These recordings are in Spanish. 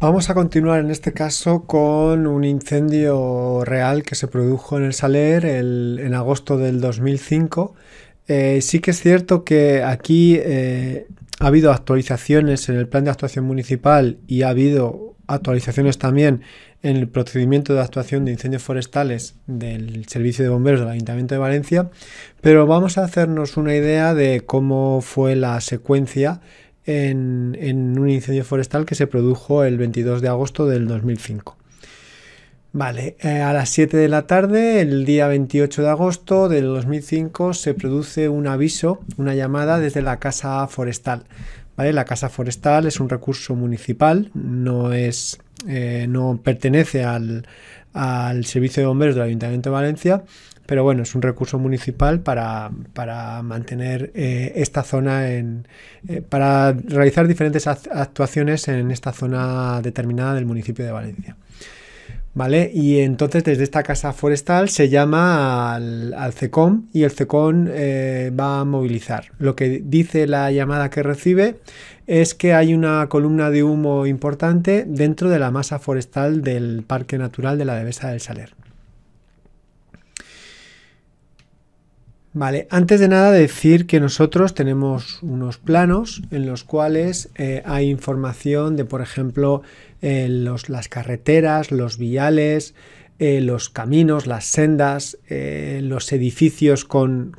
Vamos a continuar en este caso con un incendio real que se produjo en el Saler en agosto del 2005. Eh, sí que es cierto que aquí eh, ha habido actualizaciones en el plan de actuación municipal y ha habido actualizaciones también en el procedimiento de actuación de incendios forestales del Servicio de Bomberos del Ayuntamiento de Valencia, pero vamos a hacernos una idea de cómo fue la secuencia en, un incendio forestal que se produjo el 22 de agosto del 2005. Vale, eh, a las 7 de la tarde, el día 28 de agosto del 2005, se produce un aviso, una llamada desde la Casa Forestal. ¿Vale? La Casa Forestal es un recurso municipal, no, es, eh, no pertenece al, al Servicio de Bomberos del Ayuntamiento de Valencia, pero bueno, es un recurso municipal para, mantener eh, esta zona en, eh, para realizar diferentes actuaciones en esta zona determinada del municipio de Valencia. ¿Vale? Y entonces desde esta casa forestal se llama al, CECOM y el CECOM eh, va a movilizar. Lo que dice la llamada que recibe es que hay una columna de humo importante dentro de la masa forestal del Parque Natural de la Devesa del Saler. Vale, antes de nada decir que nosotros tenemos unos planos en los cuales eh, hay información de, por ejemplo, eh, las carreteras, los viales, eh, los caminos, las sendas, los edificios con,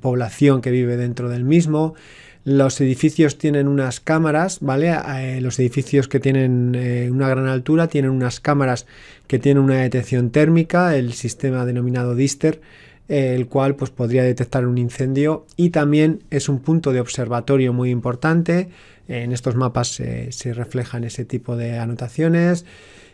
población que vive dentro del mismo, los edificios tienen unas cámaras, ¿vale? los edificios que tienen una gran altura tienen unas cámaras que tienen una detección térmica, el sistema denominado DISTER, el cual pues, podría detectar un incendio y también es un punto de observatorio muy importante. En estos mapas se reflejan ese tipo de anotaciones.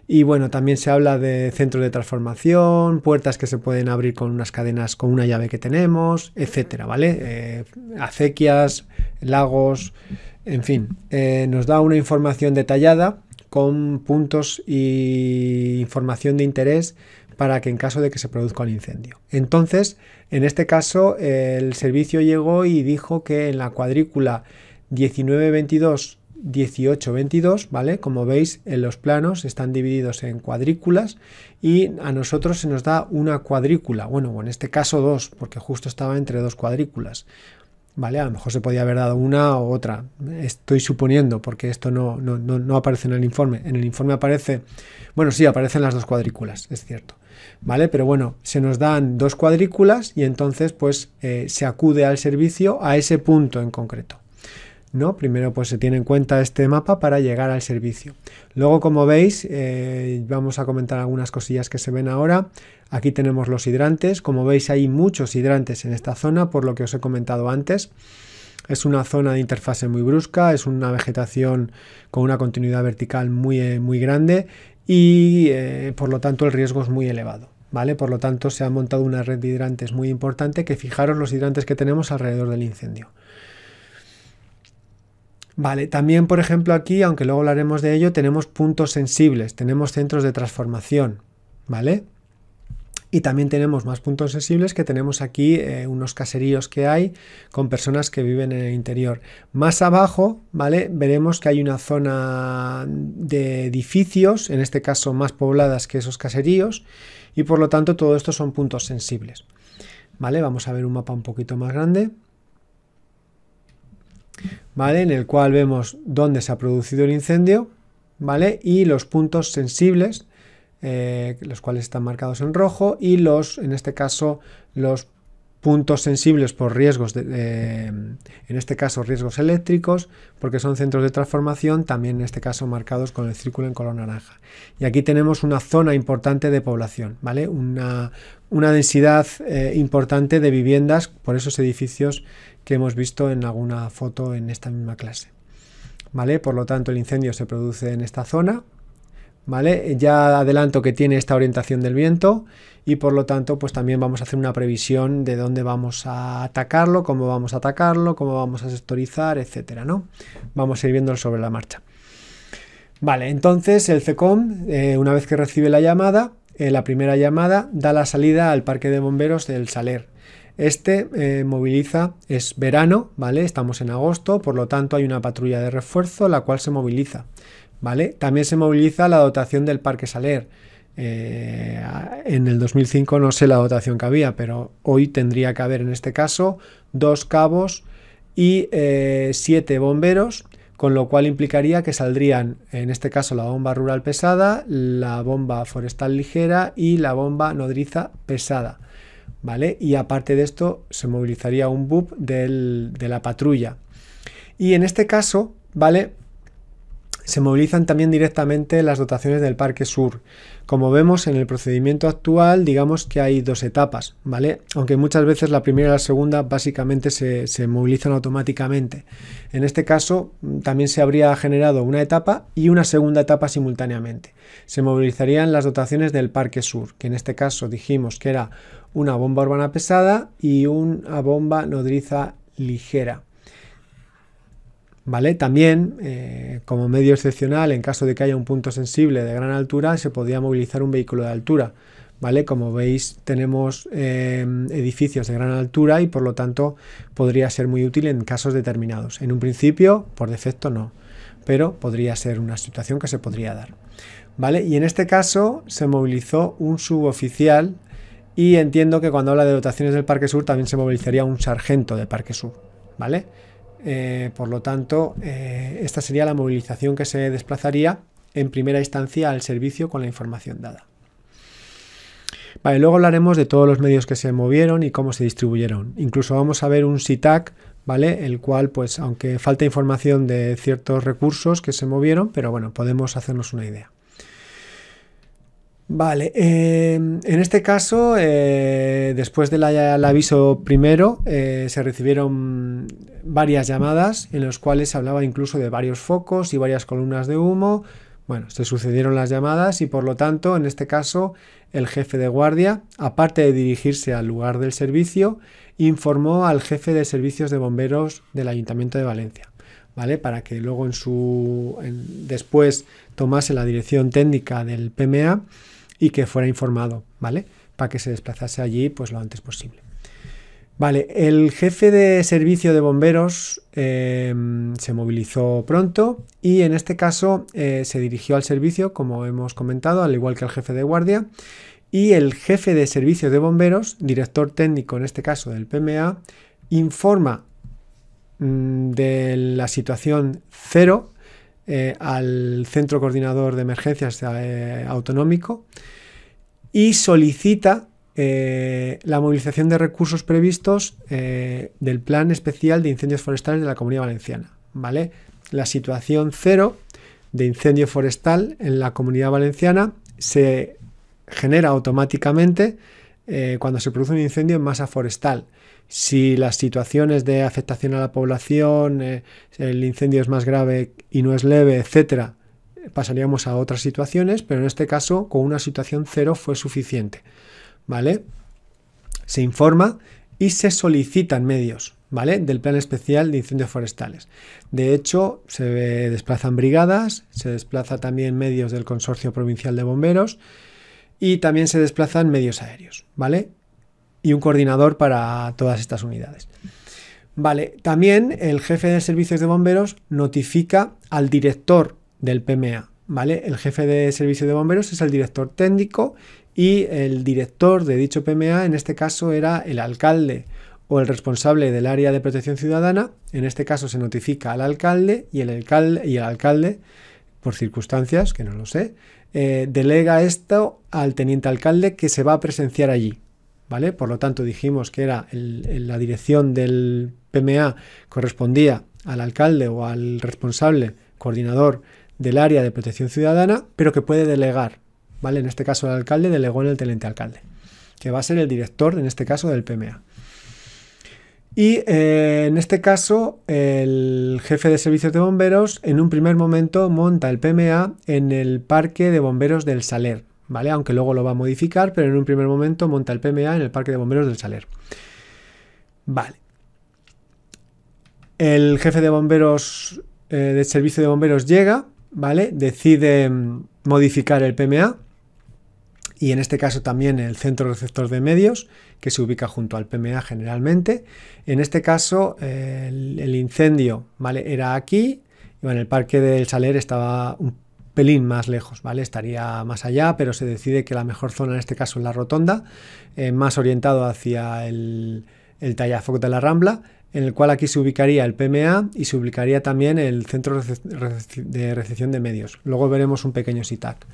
Y bueno, también se habla de centros de transformación, puertas que se pueden abrir con unas cadenas, con una llave que tenemos, etcétera, ¿vale? Eh, acequias, lagos, en fin, eh, nos da una información detallada con puntos y información de interés para que en caso de que se produzca un incendio. Entonces, en este caso, el servicio llegó y dijo que en la cuadrícula 1922 1822 22 ¿vale? Como veis, en los planos están divididos en cuadrículas y a nosotros se nos da una cuadrícula, bueno, en este caso dos, porque justo estaba entre dos cuadrículas, ¿vale? A lo mejor se podía haber dado una o otra, estoy suponiendo, porque esto no, no, no, no aparece en el informe. En el informe aparece, bueno, sí, aparecen las dos cuadrículas, es cierto. ¿vale? Pero bueno, se nos dan dos cuadrículas y entonces pues eh, se acude al servicio a ese punto en concreto. ¿No? Primero pues se tiene en cuenta este mapa para llegar al servicio. Luego como veis eh, vamos a comentar algunas cosillas que se ven ahora. Aquí tenemos los hidrantes, como veis hay muchos hidrantes en esta zona por lo que os he comentado antes. Es una zona de interfase muy brusca, es una vegetación con una continuidad vertical muy, eh, muy grande y eh, por lo tanto el riesgo es muy elevado. ¿Vale? Por lo tanto, se ha montado una red de hidrantes muy importante que fijaros los hidrantes que tenemos alrededor del incendio. Vale, también por ejemplo aquí, aunque luego hablaremos de ello, tenemos puntos sensibles, tenemos centros de transformación, ¿vale? Y también tenemos más puntos sensibles que tenemos aquí eh, unos caseríos que hay con personas que viven en el interior. Más abajo, ¿vale? Veremos que hay una zona de edificios, en este caso más pobladas que esos caseríos, y por lo tanto todo esto son puntos sensibles. ¿Vale? Vamos a ver un mapa un poquito más grande. ¿Vale? En el cual vemos dónde se ha producido el incendio, ¿vale? Y los puntos sensibles eh, los cuales están marcados en rojo, y los, en este caso, los puntos sensibles por riesgos, de, en este caso riesgos eléctricos, porque son centros de transformación, también en este caso marcados con el círculo en color naranja. Y aquí tenemos una zona importante de población, ¿vale? Una, una densidad eh, importante de viviendas por esos edificios que hemos visto en alguna foto en esta misma clase. ¿Vale? Por lo tanto, el incendio se produce en esta zona, ¿vale? Ya adelanto que tiene esta orientación del viento y por lo tanto pues también vamos a hacer una previsión de dónde vamos a atacarlo, cómo vamos a atacarlo, cómo vamos a sectorizar, etcétera, ¿no? Vamos a ir viéndolo sobre la marcha. Vale, entonces el CECOM, eh, una vez que recibe la llamada, eh, la primera llamada, da la salida al parque de bomberos del Saler. Este eh, moviliza, es verano, ¿vale? Estamos en agosto, por lo tanto hay una patrulla de refuerzo la cual se moviliza. ¿vale? También se moviliza la dotación del Parque Saler. Eh, en el 2005 no sé la dotación que había, pero hoy tendría que haber en este caso dos cabos y eh, siete bomberos, con lo cual implicaría que saldrían en este caso la bomba rural pesada, la bomba forestal ligera y la bomba nodriza pesada. ¿Vale? Y aparte de esto se movilizaría un BUP de la patrulla. Y en este caso, ¿vale? Se movilizan también directamente las dotaciones del Parque Sur. Como vemos en el procedimiento actual, digamos que hay dos etapas, ¿vale? Aunque muchas veces la primera y la segunda básicamente se, se movilizan automáticamente. En este caso, mm, también se habría generado una etapa y una segunda etapa simultáneamente. Se movilizarían las dotaciones del Parque Sur, que en este caso dijimos que era una bomba urbana pesada y una bomba nodriza ligera. También, eh, como medio excepcional, en caso de que haya un punto sensible de gran altura, se podría movilizar un vehículo de altura. ¿Vale? Como veis, tenemos eh, edificios de gran altura y por lo tanto podría ser muy útil en casos determinados. En un principio, por defecto, no, pero podría ser una situación que se podría dar. ¿Vale? Y en este caso se movilizó un suboficial y entiendo que cuando habla de dotaciones del Parque Sur también se movilizaría un sargento de Parque Sur, ¿vale? Eh, por lo tanto, eh, esta sería la movilización que se desplazaría en primera instancia al servicio con la información dada. Vale, luego hablaremos de todos los medios que se movieron y cómo se distribuyeron. Incluso vamos a ver un SITAC, ¿vale? El cual, pues, aunque falta información de ciertos recursos que se movieron, pero bueno, podemos hacernos una idea. Vale, em, en este caso, eh, después del aviso primero, eh, se recibieron varias llamadas en las cuales se hablaba incluso de varios focos y varias columnas de humo. Bueno, se sucedieron las llamadas y por lo tanto, en este caso, el jefe de guardia, aparte de dirigirse al lugar del servicio, informó al jefe de servicios de bomberos del Ayuntamiento de Valencia. ¿Vale? Para que luego en su después tomase la dirección técnica del PMA y que fuera informado, ¿vale? Para que se desplazase allí pues lo antes posible. Vale, el jefe de servicio de bomberos em, se movilizó pronto y en este caso eh, se dirigió al servicio, como hemos comentado, al igual que al jefe de guardia. Y el jefe de servicio de bomberos, director técnico en este caso del PMA, informa mm, de la situación cero eh, al Centro Coordinador de Emergencias eh, Autonómico y solicita eh, la movilización de recursos previstos del Plan Especial de Incendios Forestales de la Comunidad Valenciana. ¿vale? La situación cero de incendio forestal en la Comunidad Valenciana se genera automáticamente cuando se produce un incendio en masa forestal. Si las situaciones de afectación a la población, el incendio es más grave y no es leve, etcétera, pasaríamos a otras situaciones, pero en este caso con una situación cero fue suficiente. ¿Vale? Se informa y se solicitan medios, ¿vale? Del plan especial de incendios forestales. De hecho, se desplazan brigadas, se desplaza también medios del Consorcio Provincial de Bomberos y también se desplazan medios aéreos, ¿vale? Y un coordinador para todas estas unidades. Vale, también el jefe de servicios de bomberos notifica al director del PMA, ¿vale? El jefe de servicios de bomberos es el director técnico y el director de dicho PMA, en este caso, era el alcalde o el responsable del área de protección ciudadana. En este caso se notifica al alcalde y el alcalde, y el alcalde por circunstancias, que no lo sé, eh, delega esto al teniente alcalde que se va a presenciar allí, ¿vale? Por lo tanto, dijimos que era la dirección del, PMA correspondía al alcalde o al responsable coordinador del área de protección ciudadana, pero que puede delegar, ¿vale? En este caso el alcalde delegó en el teniente alcalde, que va a ser el director, en este caso, del PMA. Y eh, en este caso, el jefe de servicios de bomberos, en un primer momento, monta el PMA en el parque de bomberos del Saler, ¿vale? Aunque luego lo va a modificar, pero en un primer momento monta el PMA en el parque de bomberos del Saler. Vale. El jefe de bomberos, eh, del servicio de bomberos llega, ¿vale? Decide mm, modificar el PMA y en este caso también el centro receptor de medios, que se ubica junto al PMA generalmente. En este caso, el, incendio ¿vale? era aquí, y en el parque del Saler estaba un pelín más lejos, ¿vale? Estaría más allá, pero se decide que la mejor zona en este caso es la rotonda, eh, más orientado hacia el, el de la Rambla, en el cual aquí se ubicaría el PMA y se ubicaría también el centro de recepción de medios. Luego veremos un pequeño SITAC.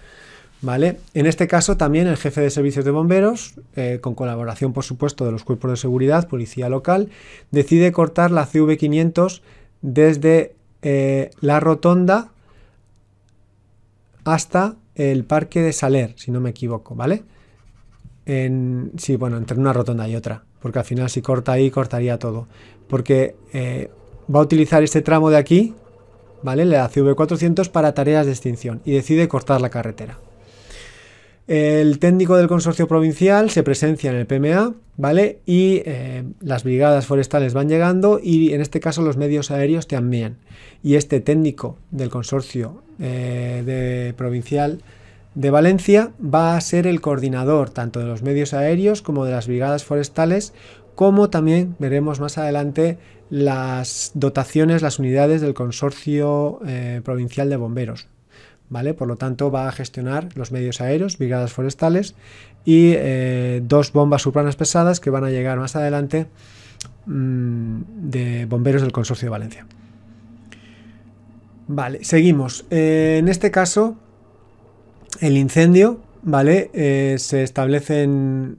¿Vale? En este caso también el jefe de servicios de bomberos, eh, con colaboración por supuesto de los cuerpos de seguridad, policía local, decide cortar la CV500 desde eh, la rotonda hasta el parque de Saler, si no me equivoco, ¿vale? sí, bueno, entre una rotonda y otra porque al final si corta ahí, cortaría todo. Porque eh, va a utilizar este tramo de aquí, ¿vale? La CV400 para tareas de extinción y decide cortar la carretera. El técnico del consorcio provincial se presencia en el PMA, ¿vale? Y eh, las brigadas forestales van llegando y en este caso los medios aéreos también. Y este técnico del consorcio eh, de provincial de Valencia va a ser el coordinador tanto de los medios aéreos como de las brigadas forestales, como también veremos más adelante las dotaciones, las unidades del Consorcio eh, Provincial de Bomberos. ¿Vale? Por lo tanto, va a gestionar los medios aéreos, brigadas forestales y eh, dos bombas supranas pesadas que van a llegar más adelante mm, de bomberos del Consorcio de Valencia. Vale, seguimos. Eh, en este caso, el incendio, ¿vale? Eh, se establecen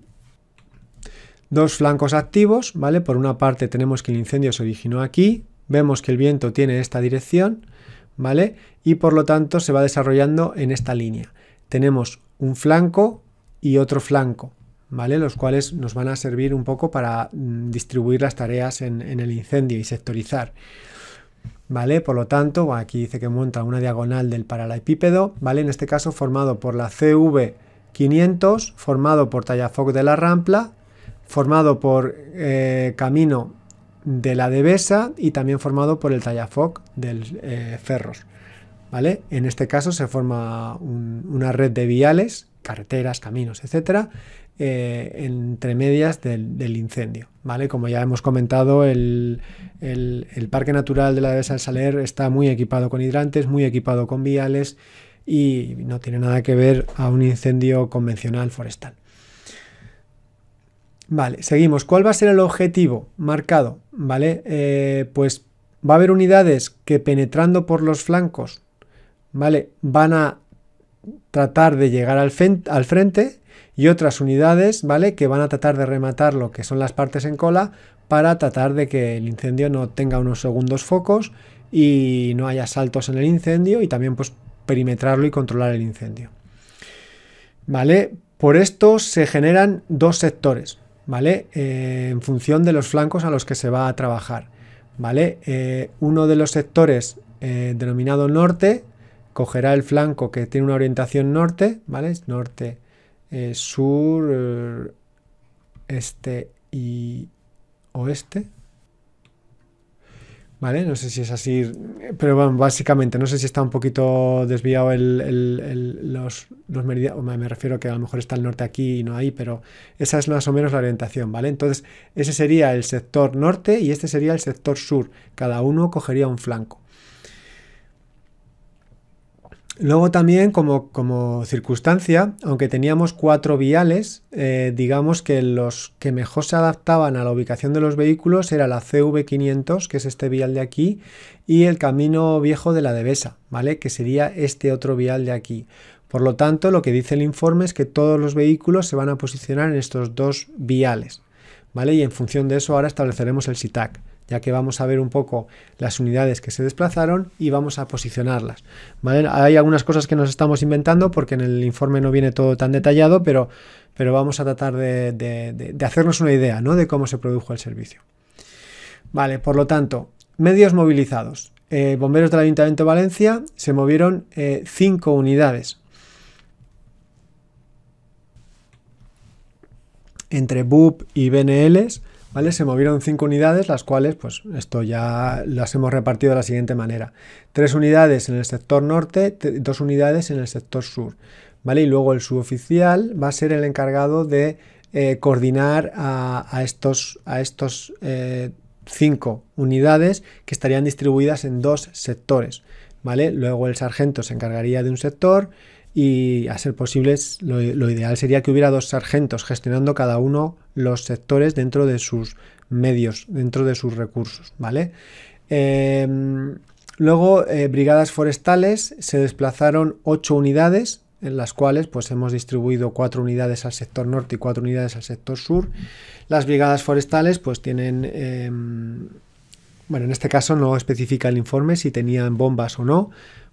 dos flancos activos, ¿vale? Por una parte tenemos que el incendio se originó aquí, vemos que el viento tiene esta dirección, ¿vale? Y por lo tanto se va desarrollando en esta línea. Tenemos un flanco y otro flanco, ¿vale? Los cuales nos van a servir un poco para mm, distribuir las tareas en el incendio y sectorizar. ¿vale? Por lo tanto, aquí dice que monta una diagonal del paralelepípedo, ¿vale? En este caso formado por la CV500, formado por Tallafoc de la Rampla, formado por eh, Camino de la Devesa y también formado por el Tallafoc del eh, Ferros, ¿vale? En este caso se forma una red de viales, carreteras, caminos, etcétera, eh, entre medias del, incendio. ¿vale? Como ya hemos comentado, el, Parque Natural de la Dehesa del Saler está muy equipado con hidrantes, muy equipado con viales y no tiene nada que ver a un incendio convencional forestal. Vale, seguimos. ¿Cuál va a ser el objetivo marcado? Vale, eh, pues va a haber unidades que penetrando por los flancos, vale, van a tratar de llegar al frente y otras unidades, ¿vale? Que van a tratar de rematar lo que son las partes en cola para tratar de que el incendio no tenga unos segundos focos y no haya saltos en el incendio y también pues perimetrarlo y controlar el incendio. ¿Vale? Por esto se generan dos sectores, ¿vale? Eh, en función de los flancos a los que se va a trabajar, ¿vale? Eh, uno de los sectores eh, denominado norte cogerá el flanco que tiene una orientación norte, ¿vale? Norte, eh, sur, eh, este y oeste. ¿Vale? No sé si es así, pero bueno, básicamente, no sé si está un poquito desviado el, el, los, los me refiero que a lo mejor está el norte aquí y no ahí, pero esa es más o menos la orientación, ¿vale? Entonces, ese sería el sector norte y este sería el sector sur, cada uno cogería un flanco. Luego también como, circunstancia, aunque teníamos cuatro viales, eh, digamos que los que mejor se adaptaban a la ubicación de los vehículos era la CV500, que es este vial de aquí, y el camino viejo de la Devesa, ¿vale? Que sería este otro vial de aquí. Por lo tanto, lo que dice el informe es que todos los vehículos se van a posicionar en estos dos viales, ¿vale? Y en función de eso ahora estableceremos el SITAC ya que vamos a ver un poco las unidades que se desplazaron y vamos a posicionarlas. Hay algunas cosas que nos estamos inventando porque en el informe no viene todo tan detallado, pero, pero vamos a tratar de, hacernos una idea ¿no? de cómo se produjo el servicio. Vale, por lo tanto, medios movilizados. Eh, bomberos del Ayuntamiento de Valencia se movieron eh, cinco unidades. Entre BUP y BNLs ¿vale? Se movieron cinco unidades, las cuales, pues esto ya las hemos repartido de la siguiente manera. Tres unidades en el sector norte, dos unidades en el sector sur, ¿vale? Y luego el suboficial va a ser el encargado de eh, coordinar a, estos, a estos eh, cinco unidades que estarían distribuidas en dos sectores, ¿vale? Luego el sargento se encargaría de un sector, y a ser posibles lo, ideal sería que hubiera dos sargentos gestionando cada uno los sectores dentro de sus medios, dentro de sus recursos, ¿vale? Em, luego, eh, brigadas forestales, se desplazaron ocho unidades, en las cuales pues, hemos distribuido cuatro unidades al sector norte y cuatro unidades al sector sur. Las brigadas forestales pues tienen... Em, bueno, en este caso no especifica el informe si tenían bombas o no,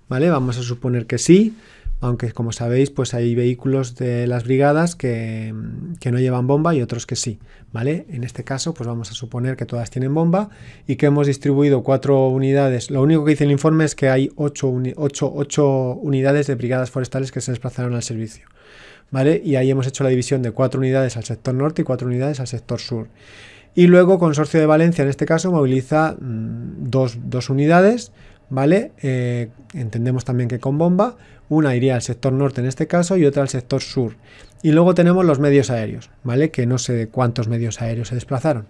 ¿vale? Vamos a suponer que sí aunque como sabéis, pues hay vehículos de las brigadas que, no llevan bomba y otros que sí, ¿vale? En este caso, pues vamos a suponer que todas tienen bomba y que hemos distribuido cuatro unidades. Lo único que dice el informe es que hay ocho, unidades de brigadas forestales que se desplazaron al servicio. ¿Vale? Y ahí hemos hecho la división de cuatro unidades al sector norte y cuatro unidades al sector sur. Y luego Consorcio de Valencia, en este caso, moviliza mm, dos, dos unidades, ¿vale? Eh, entendemos también que con bomba, una iría al sector norte en este caso y otra al sector sur. Y luego tenemos los medios aéreos, ¿vale? Que no sé cuántos medios aéreos se desplazaron,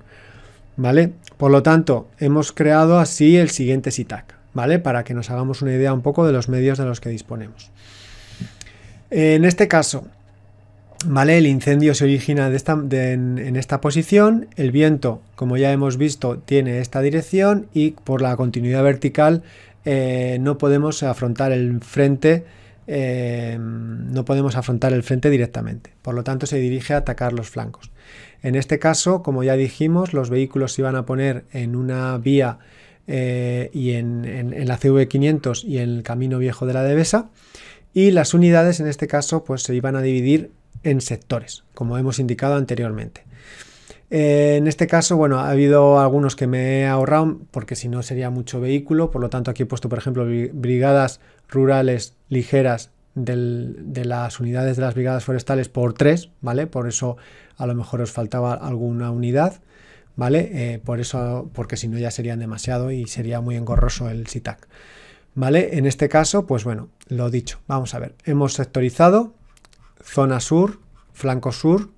¿vale? Por lo tanto, hemos creado así el siguiente SITAC, ¿vale? Para que nos hagamos una idea un poco de los medios de los que disponemos. En este caso, ¿vale? El incendio se origina en, esta posición, el viento, como ya hemos visto, tiene esta dirección y por la continuidad vertical eh, no podemos afrontar el frente. Eh, no podemos afrontar el frente directamente. Por lo tanto, se dirige a atacar los flancos. En este caso, como ya dijimos, los vehículos se iban a poner en una vía eh, y en, la CV500 y en el camino viejo de la Devesa. Y las unidades, en este caso, pues se iban a dividir en sectores, como hemos indicado anteriormente. Eh, en este caso, bueno, ha habido algunos que me he ahorrado porque si no sería mucho vehículo, por lo tanto aquí he puesto, por ejemplo, brigadas rurales ligeras de las unidades de las brigadas forestales por tres, ¿vale? Por eso a lo mejor os faltaba alguna unidad, ¿vale? Eh, por eso, porque si no ya serían demasiado y sería muy engorroso el SITAC. ¿Vale? En este caso, pues bueno, lo dicho, vamos a ver. Hemos sectorizado zona sur, flanco sur,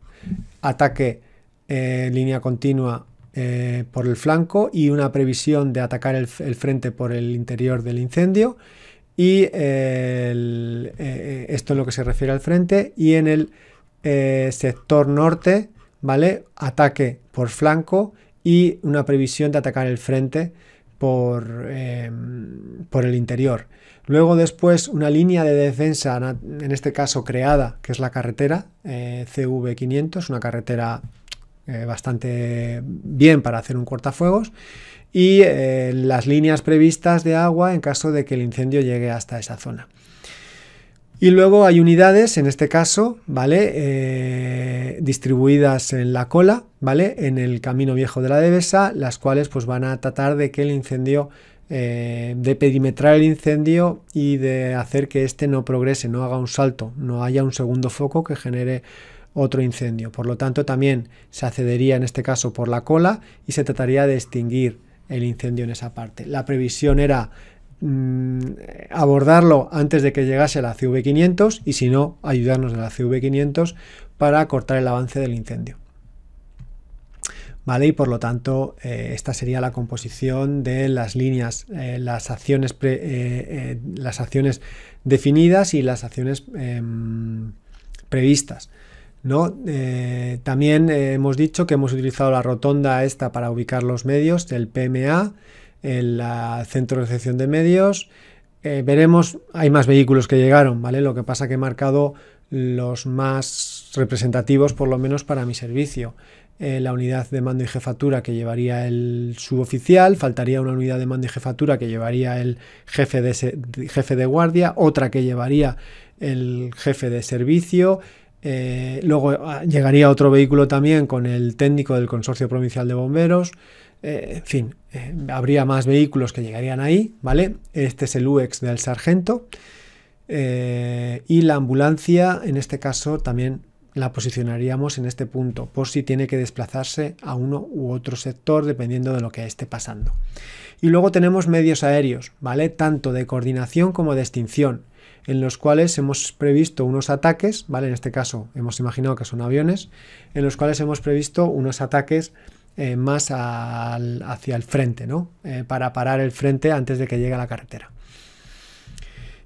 ataque eh, línea continua eh, por el flanco y una previsión de atacar el, frente por el interior del incendio. Y eh, esto es lo que se refiere al frente. Y en el sector norte, ¿vale? Ataque por flanco y una previsión de atacar el frente por, por, el interior. Luego después una línea de defensa, en este caso creada, que es la carretera CV500, una carretera eh, bastante bien para hacer un cortafuegos y eh, las líneas previstas de agua en caso de que el incendio llegue hasta esa zona. Y luego hay unidades, en este caso, ¿vale? Eh, distribuidas en la cola, ¿vale? En el camino viejo de la Devesa, las cuales pues van a tratar de que el incendio, de perimetrar el incendio y de hacer que éste no progrese, no haga un salto, no haya un segundo foco que genere otro incendio. Por lo tanto, también se accedería en este caso por la cola y se trataría de extinguir el incendio en esa parte. La previsión era mm, abordarlo antes de que llegase la CV500 y si no, ayudarnos de la CV500 para cortar el avance del incendio. ¿Vale? Y por lo tanto, eh, esta sería la composición de las líneas, eh, las, acciones eh, las acciones definidas y las acciones em, previstas. ¿no? Eh, también eh, hemos dicho que hemos utilizado la rotonda esta para ubicar los medios, del PMA, el centro de recepción de medios. Eh, veremos, hay más vehículos que llegaron, ¿vale? Lo que pasa que he marcado los más representativos, por lo menos para mi servicio. la unidad de mando y jefatura que llevaría el suboficial, faltaría una unidad de mando y jefatura que llevaría el jefe de, jefe de guardia, otra que llevaría el jefe de servicio, eh, luego ah, llegaría otro vehículo también con el técnico del Consorcio Provincial de Bomberos. Eh, en fin, eh, habría más vehículos que llegarían ahí, ¿vale? Este es el UEX del sargento. y la ambulancia, en este caso, también la posicionaríamos en este punto, por si tiene que desplazarse a uno u otro sector, dependiendo de lo que esté pasando. Y luego tenemos medios aéreos, ¿vale? Tanto de coordinación como de extinción en los cuales hemos previsto unos ataques, ¿vale? En este caso hemos imaginado que son aviones, en los cuales hemos previsto unos ataques eh, más hacia el frente, ¿no? Eh, para parar el frente antes de que llegue a la carretera.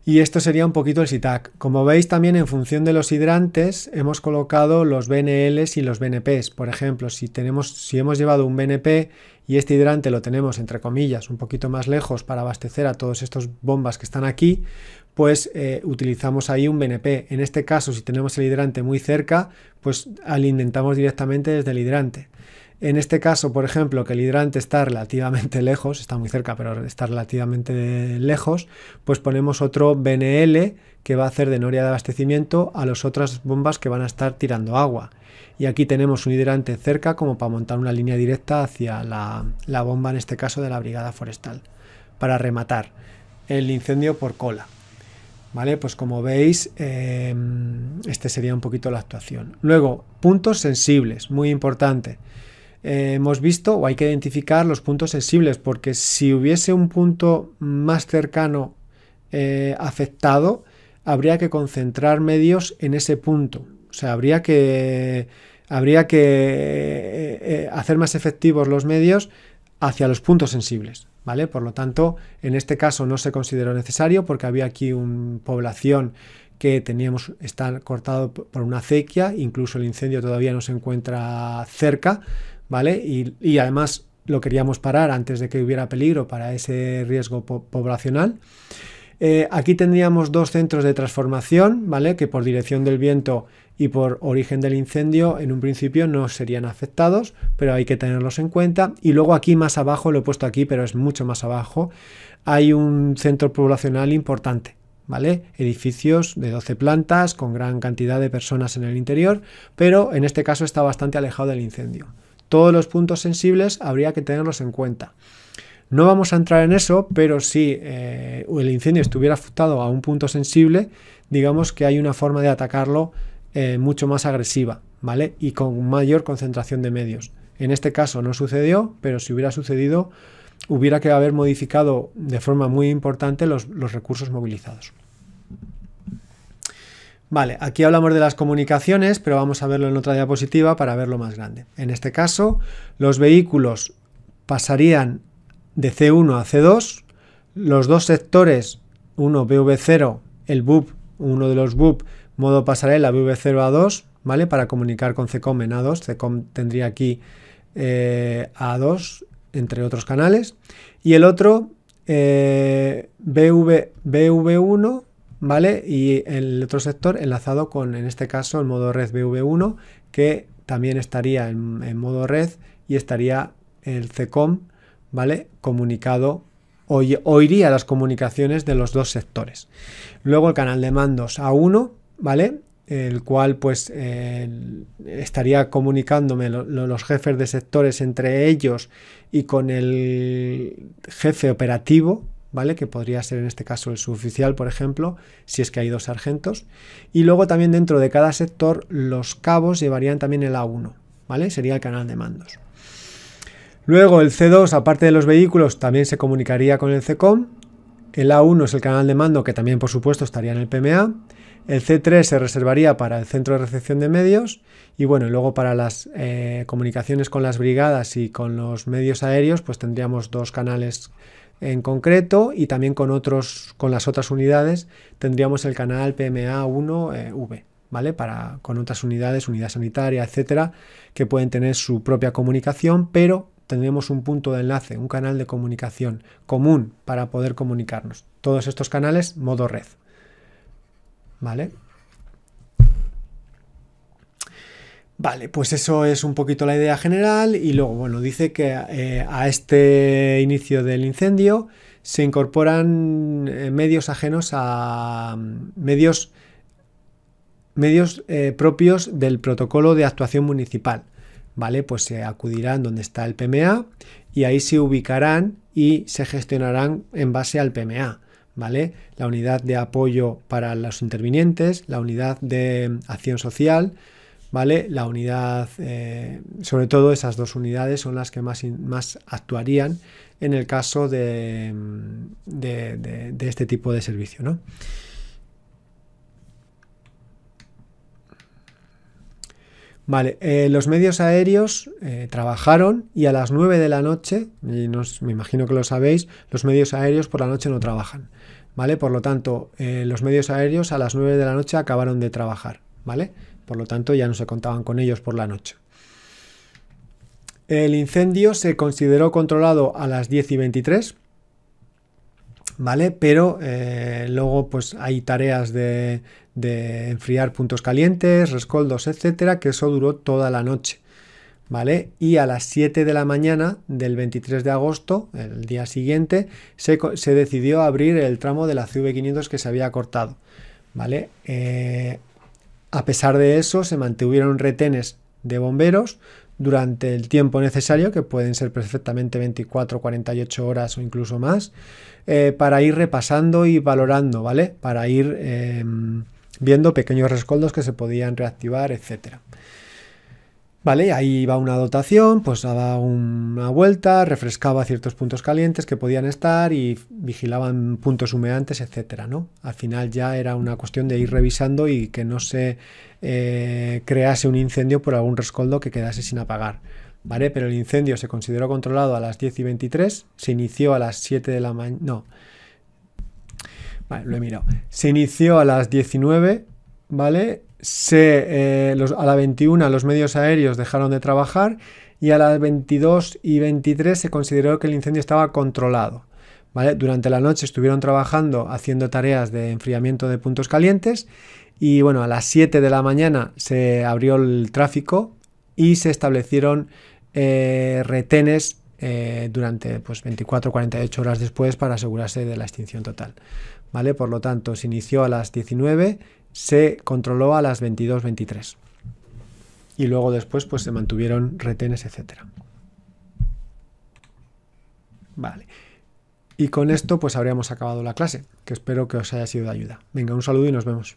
Y esto sería un poquito el SITAC. Como veis también en función de los hidrantes hemos colocado los BNLs y los BNPs. Por ejemplo, si, tenemos, si hemos llevado un BNP y este hidrante lo tenemos entre comillas un poquito más lejos para abastecer a todas estas bombas que están aquí, pues eh, utilizamos ahí un BNP. En este caso, si tenemos el hidrante muy cerca, pues alimentamos directamente desde el hidrante. En este caso, por ejemplo, que el hidrante está relativamente lejos, está muy cerca, pero está relativamente lejos, pues ponemos otro BNL que va a hacer de noria de abastecimiento a las otras bombas que van a estar tirando agua. Y aquí tenemos un hidrante cerca como para montar una línea directa hacia la bomba, en este caso, de la brigada forestal, para rematar el incendio por cola. Pues como veis, em, este sería un poquito la actuación. Luego, puntos sensibles, muy importante. Eh, hemos visto o hay que identificar los puntos sensibles porque si hubiese un punto más cercano eh, afectado, habría que concentrar medios en ese punto. O sea, habría que, habría que eh, hacer más efectivos los medios hacia los puntos sensibles. ¿vale? Por lo tanto, en este caso no se consideró necesario porque había aquí una población que teníamos está cortado por una acequia, incluso el incendio todavía no se encuentra cerca, ¿vale? Y, además lo queríamos parar antes de que hubiera peligro para ese riesgo poblacional. Eh, aquí tendríamos dos centros de transformación, ¿vale? Que por dirección del viento y por origen del incendio en un principio no serían afectados, pero hay que tenerlos en cuenta. Y luego aquí más abajo, lo he puesto aquí, pero es mucho más abajo, hay un centro poblacional importante, ¿vale? Edificios de 12 plantas con gran cantidad de personas en el interior, pero en este caso está bastante alejado del incendio. Todos los puntos sensibles habría que tenerlos en cuenta. No vamos a entrar en eso, pero si eh, el incendio estuviera afectado a un punto sensible, digamos que hay una forma de atacarlo eh, mucho más agresiva, ¿vale? Y con mayor concentración de medios. En este caso no sucedió, pero si hubiera sucedido, hubiera que haber modificado de forma muy importante los, recursos movilizados. Vale, aquí hablamos de las comunicaciones, pero vamos a verlo en otra diapositiva para verlo más grande. En este caso, los vehículos pasarían de C1 a C2, los dos sectores, uno BV0, el BUP, uno de los BUB modo pasarela VV0 a 2, ¿vale? Para comunicar con CECOM en A2. CECOM tendría aquí eh, A2, entre otros canales. Y el otro, eh, BV, 1 ¿vale? Y el otro sector enlazado con, en este caso, el modo red BV1, que también estaría en, modo red y estaría el CECOM, ¿vale? Comunicado o, oiría las comunicaciones de los dos sectores. Luego el canal de mandos A1, ¿vale? El cual pues eh, estaría comunicándome los jefes de sectores entre ellos y con el jefe operativo, ¿vale? Que podría ser en este caso el suboficial, por ejemplo, si es que hay dos sargentos. Y luego también dentro de cada sector los cabos llevarían también el A1, ¿vale? Sería el canal de mandos. Luego el C2, aparte de los vehículos, también se comunicaría con el CECOM. El A1 es el canal de mando que también, por supuesto, estaría en el PMA. El C3 se reservaría para el centro de recepción de medios y bueno, luego para las eh, comunicaciones con las brigadas y con los medios aéreos, pues tendríamos dos canales en concreto y también con otros con las otras unidades tendríamos el canal PMA1V, eh, ¿vale? Para con otras unidades, unidad sanitaria, etcétera, que pueden tener su propia comunicación, pero tendríamos un punto de enlace, un canal de comunicación común para poder comunicarnos. Todos estos canales modo red, ¿vale? Vale, pues eso es un poquito la idea general y luego, bueno, dice que eh, a este inicio del incendio se incorporan eh, medios ajenos a medios, medios eh, propios del protocolo de actuación municipal. ¿Vale? Pues se acudirán donde está el PMA y ahí se ubicarán y se gestionarán en base al PMA. ¿vale? La unidad de apoyo para los intervinientes, la unidad de acción social, ¿vale? La unidad, eh, sobre todo esas dos unidades son las que más, más actuarían en el caso mm, de, de, este tipo de servicio, ¿no? Vale, eh, los medios aéreos eh, trabajaron y a las 9 de la noche, y me imagino que lo sabéis, los medios aéreos por la noche no trabajan. ¿vale? Por lo tanto, eh, los medios aéreos a las 9 de la noche acabaron de trabajar, ¿vale? Por lo tanto, ya no se contaban con ellos por la noche. El incendio se consideró controlado a las 10 y 23, ¿vale? Pero eh, luego pues hay tareas de, de enfriar puntos calientes, rescoldos, etcétera, que eso duró toda la noche, ¿vale? Y a las 7 de la mañana del 23 de agosto, el día siguiente, se, decidió abrir el tramo de la CV500 que se había cortado, ¿vale? Eh, a pesar de eso, se mantuvieron retenes de bomberos durante el tiempo necesario, que pueden ser perfectamente 24, 48 horas o incluso más, eh, para ir repasando y valorando, ¿vale? Para ir eh, viendo pequeños rescoldos que se podían reactivar, etcétera. Vale, ahí iba una dotación, pues daba una vuelta, refrescaba ciertos puntos calientes que podían estar y vigilaban puntos humeantes, etcétera, ¿no? Al final ya era una cuestión de ir revisando y que no se eh, crease un incendio por algún rescoldo que quedase sin apagar. ¿Vale? Pero el incendio se consideró controlado a las 10 y 23, se inició a las 7 de la mañana. No. Vale, lo he mirado. Se inició a las 19, ¿vale? se, eh, a las 21 los medios aéreos dejaron de trabajar y a las 22 y 23 se consideró que el incendio estaba controlado. Durante la noche estuvieron trabajando haciendo tareas de enfriamiento de puntos calientes y bueno, a las 7 de la mañana se abrió el tráfico y se establecieron eh, retenes eh, durante pues, 24 48 horas después para asegurarse de la extinción total. ¿Vale? Por lo tanto, se inició a las 19 se controló a las 22.23 Y luego después pues se mantuvieron retenes, etcétera. Vale. Y con esto pues habríamos acabado la clase, que espero que os haya sido de ayuda. Venga, un saludo y nos vemos.